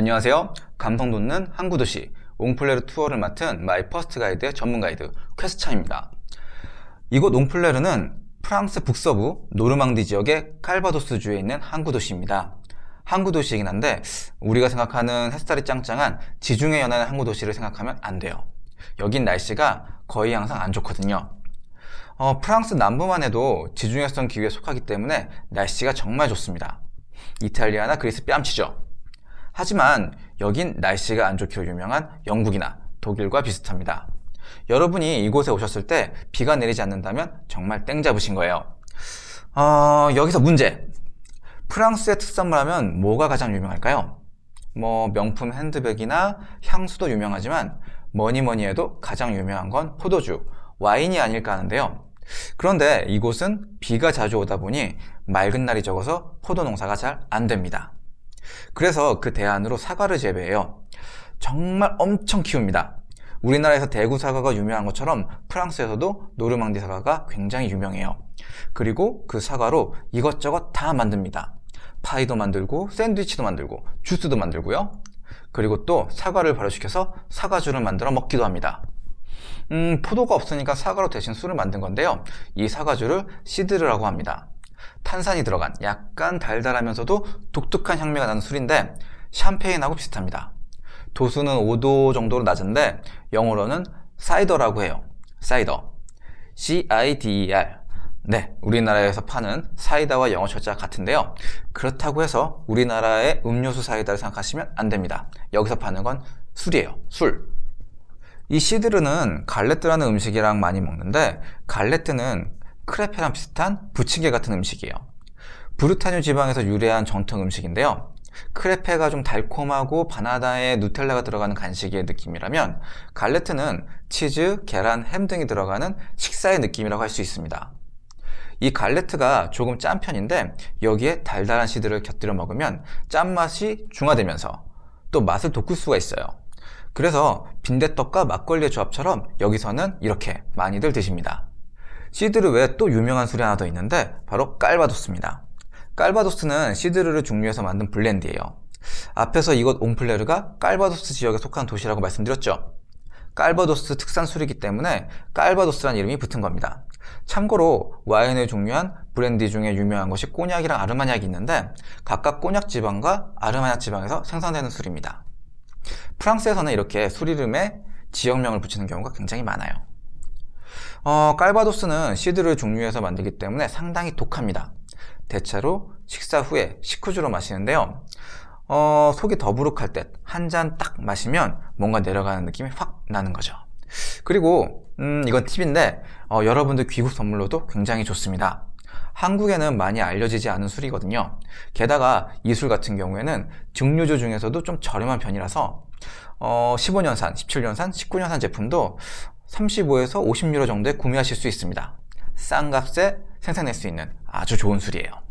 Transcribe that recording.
안녕하세요. 감성 돋는 항구도시 옹플레르 투어를 맡은 마이 퍼스트 가이드 전문 가이드 퀘스찬입니다. 이곳 옹플레르는 프랑스 북서부 노르망디 지역의 칼바도스 주에 있는 항구도시입니다. 항구도시이긴 한데 우리가 생각하는 햇살이 짱짱한 지중해 연안의 항구도시를 생각하면 안 돼요. 여긴 날씨가 거의 항상 안 좋거든요. 어, 프랑스 남부만 해도 지중해성 기후에 속하기 때문에 날씨가 정말 좋습니다. 이탈리아나 그리스 뺨치죠. 하지만 여긴 날씨가 안 좋기로 유명한 영국이나 독일과 비슷합니다. 여러분이 이곳에 오셨을 때 비가 내리지 않는다면 정말 땡 잡으신 거예요. 어, 여기서 문제. 프랑스의 특산물하면 뭐가 가장 유명할까요? 뭐 명품 핸드백이나 향수도 유명하지만 뭐니 뭐니 해도 가장 유명한 건 포도주, 와인이 아닐까 하는데요. 그런데 이곳은 비가 자주 오다 보니 맑은 날이 적어서 포도 농사가 잘 안 됩니다. 그래서 그 대안으로 사과를 재배해요. 정말 엄청 키웁니다. 우리나라에서 대구 사과가 유명한 것처럼 프랑스에서도 노르망디 사과가 굉장히 유명해요. 그리고 그 사과로 이것저것 다 만듭니다. 파이도 만들고 샌드위치도 만들고 주스도 만들고요. 그리고 또 사과를 발효시켜서 사과주를 만들어 먹기도 합니다. 음, 포도가 없으니까 사과로 대신 술을 만든 건데요. 이 사과주를 시드르라고 합니다. 탄산이 들어간 약간 달달하면서도 독특한 향미가 나는 술인데 샴페인하고 비슷합니다. 도수는 5도 정도로 낮은데 영어로는 사이더라고 해요. 사이더. C-I-D-E-R. 네, 우리나라에서 파는 사이다와 영어 철자 같은데요. 그렇다고 해서 우리나라의 음료수 사이다를 생각하시면 안 됩니다. 여기서 파는 건 술이에요. 술. 이 시드르는 갈레트라는 음식이랑 많이 먹는데 갈레트는 크레페랑 비슷한 부침개 같은 음식이에요. 부르타뉴 지방에서 유래한 정통 음식인데요. 크레페가 좀 달콤하고 바나나에 누텔라가 들어가는 간식의 느낌이라면 갈레트는 치즈, 계란, 햄 등이 들어가는 식사의 느낌이라고 할 수 있습니다. 이 갈레트가 조금 짠 편인데 여기에 달달한 시드를 곁들여 먹으면 짠맛이 중화되면서 또 맛을 돋굴 수가 있어요. 그래서 빈대떡과 막걸리의 조합처럼 여기서는 이렇게 많이들 드십니다. 시드르 외에 또 유명한 술이 하나 더 있는데 바로 깔바도스입니다. 깔바도스는 시드르를 중류해서 만든 블렌드예요. 앞에서 이곳 옹플레르가 깔바도스 지역에 속한 도시라고 말씀드렸죠. 깔바도스 특산 술이기 때문에 깔바도스란 이름이 붙은 겁니다. 참고로 와인을 종류한 브랜디 중에 유명한 것이 꼬냑이랑 아르마냑이 있는데 각각 꼬냑 지방과 아르마냑 지방에서 생산되는 술입니다. 프랑스에서는 이렇게 술 이름에 지역명을 붙이는 경우가 굉장히 많아요. 어, 깔바도스는 시드를 종류에서 만들기 때문에 상당히 독합니다. 대체로 식사 후에 식후주로 마시는데요. 어, 속이 더부룩할 때 한 잔 딱 마시면 뭔가 내려가는 느낌이 확 나는 거죠. 그리고 음, 이건 팁인데 어, 여러분들 귀국 선물로도 굉장히 좋습니다. 한국에는 많이 알려지지 않은 술이거든요. 게다가 이 술 같은 경우에는 증류주 중에서도 좀 저렴한 편이라서 어, 15년산, 17년산, 19년산 제품도 35에서 50유로 정도에 구매하실 수 있습니다. 싼 값에 생산할 수 있는 아주 좋은 술이에요.